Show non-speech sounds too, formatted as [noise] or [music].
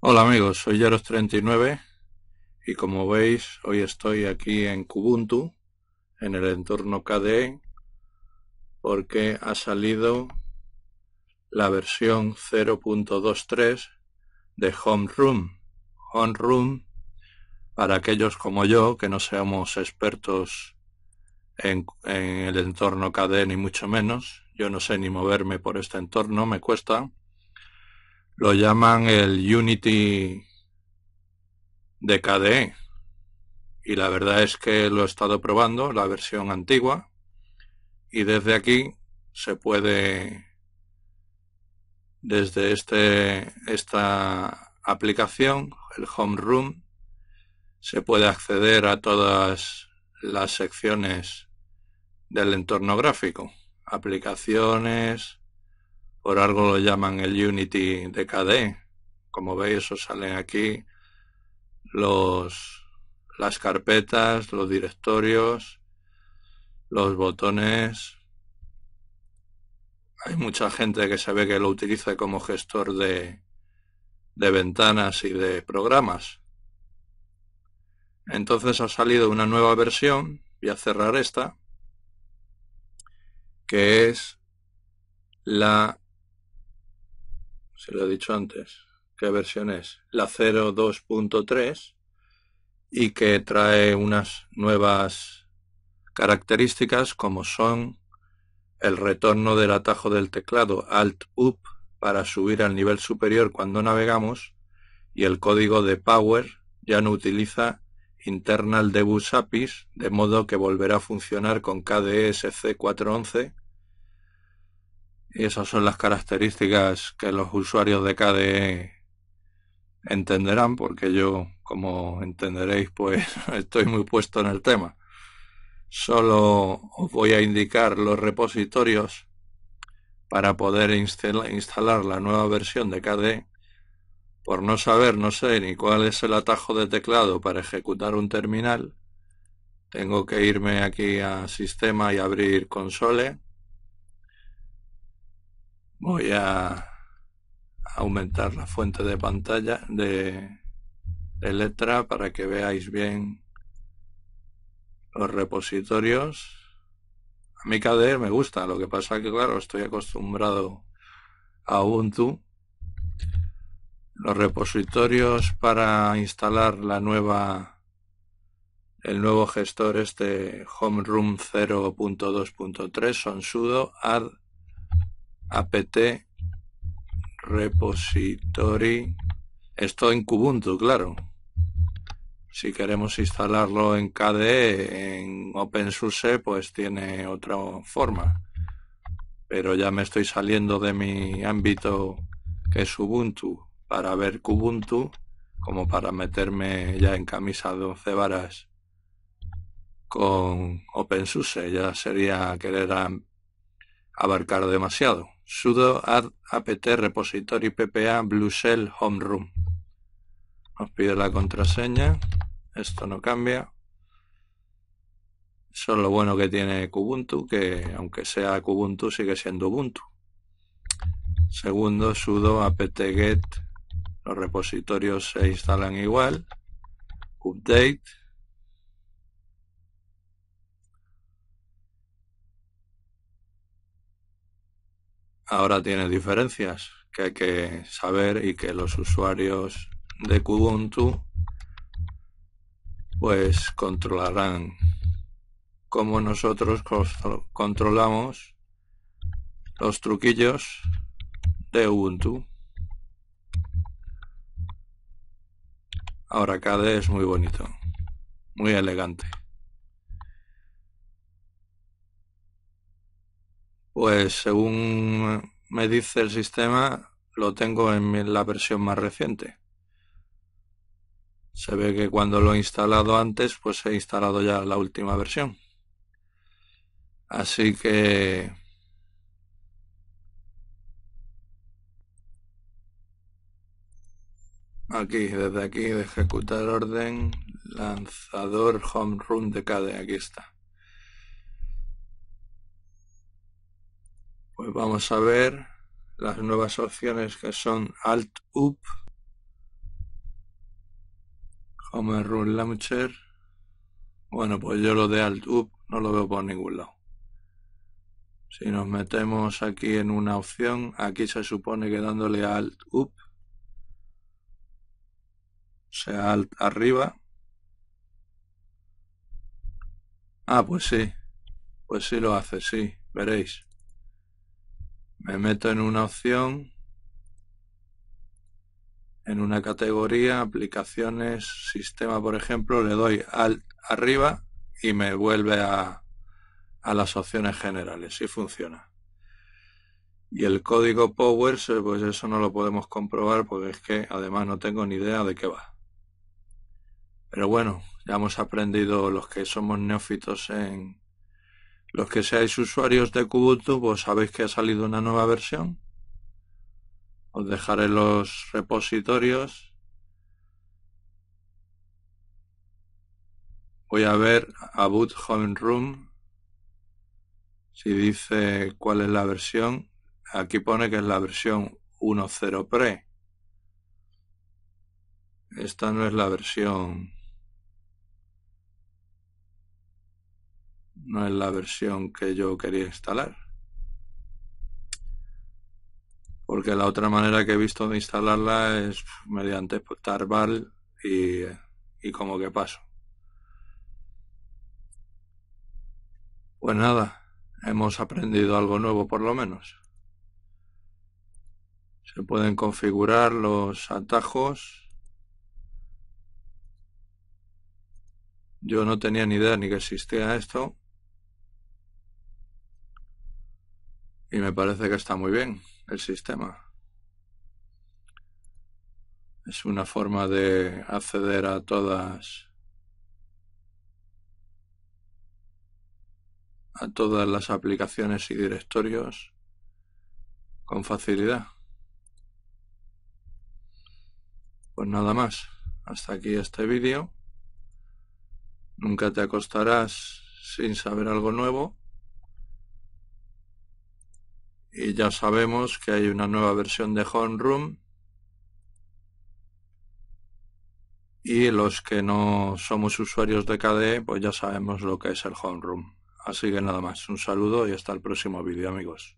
Hola amigos, soy Yaros39 y como veis hoy estoy aquí en Kubuntu, en el entorno KDE, porque ha salido la versión 0.23 de Homeroom. Homeroom, para aquellos como yo que no seamos expertos en, en el entorno KDE ni mucho menos, yo no sé ni moverme por este entorno, me cuesta lo llaman el Unity de KDE. Y la verdad es que lo he estado probando, la versión antigua. Y desde aquí se puede, desde este, esta aplicación, el Home Room, se puede acceder a todas las secciones del entorno gráfico, aplicaciones, por algo lo llaman el Unity de KD. Como veis, os salen aquí los, las carpetas, los directorios, los botones. Hay mucha gente que se ve que lo utiliza como gestor de, de ventanas y de programas. Entonces ha salido una nueva versión, voy a cerrar esta, que es la se lo he dicho antes, qué versión es, la 02.3 y que trae unas nuevas características como son el retorno del atajo del teclado Alt-Up para subir al nivel superior cuando navegamos y el código de Power ya no utiliza internal debus APIs, de modo que volverá a funcionar con KDE 411 esas son las características que los usuarios de KDE entenderán, porque yo, como entenderéis, pues [laughs] estoy muy puesto en el tema. Solo os voy a indicar los repositorios para poder instalar la nueva versión de KDE. Por no saber, no sé ni cuál es el atajo de teclado para ejecutar un terminal, tengo que irme aquí a sistema y abrir console Voy a aumentar la fuente de pantalla de, letra para que veáis bien los repositorios. A mi KDE me gusta, lo que pasa que claro, estoy acostumbrado a Ubuntu. Los repositorios para instalar la nueva el nuevo gestor este Homeroom 0.2.3 son sudo add apt repository. Esto en Kubuntu, claro. Si queremos instalarlo en KDE, en OpenSUSE, pues tiene otra forma. Pero ya me estoy saliendo de mi ámbito que es Ubuntu para ver Kubuntu como para meterme ya en camisa de once varas con OpenSUSE. Ya sería querer abarcar demasiado sudo add apt repository ppa blue shell home room. Nos pide la contraseña. Esto no cambia. Eso es lo bueno que tiene Kubuntu, que aunque sea Kubuntu sigue siendo Ubuntu. Segundo, sudo apt-get, los repositorios se instalan igual. Update, ahora tiene diferencias que hay que saber y que los usuarios de Kubuntu pues controlarán como nosotros controlamos los truquillos de Ubuntu. Ahora KDE es muy bonito, muy elegante. Pues según me dice el sistema, lo tengo en la versión más reciente. Se ve que cuando lo he instalado antes, pues he instalado ya la última versión. Así que... Aquí, desde aquí, ejecutar orden, lanzador home run de KDE, aquí está. pues vamos a ver las nuevas opciones que son Alt Up, Home Run Launcher. Bueno, pues yo lo de Alt Up no lo veo por ningún lado. Si nos metemos aquí en una opción, aquí se supone que dándole Alt Up, sea, Alt arriba. Ah, pues sí, pues sí lo hace, sí, veréis. Me meto en una opción, en una categoría, aplicaciones, sistema, por ejemplo, le doy al arriba y me vuelve a, las opciones generales. y funciona. Y el código Power, pues eso no lo podemos comprobar porque es que además no tengo ni idea de qué va. Pero bueno, ya hemos aprendido los que somos neófitos en, los que seáis usuarios de Kubuntu, vos pues sabéis que ha salido una nueva versión. Os dejaré los repositorios. Voy a ver a Boot Home Room. Si dice cuál es la versión. Aquí pone que es la versión 1.0 Pre. Esta no es la versión no es la versión que yo quería instalar. Porque la otra manera que he visto de instalarla es mediante tarval y, y como que paso. Pues nada, hemos aprendido algo nuevo por lo menos. Se pueden configurar los atajos. Yo no tenía ni idea ni que existía esto. Y me parece que está muy bien el sistema. Es una forma de acceder a todas a todas las aplicaciones y directorios con facilidad. Pues nada más, hasta aquí este vídeo. Nunca te acostarás sin saber algo nuevo y ya sabemos que hay una nueva versión de Home Room y los que no somos usuarios de KDE pues ya sabemos lo que es el Home Room. Así que nada más, un saludo y hasta el próximo vídeo amigos.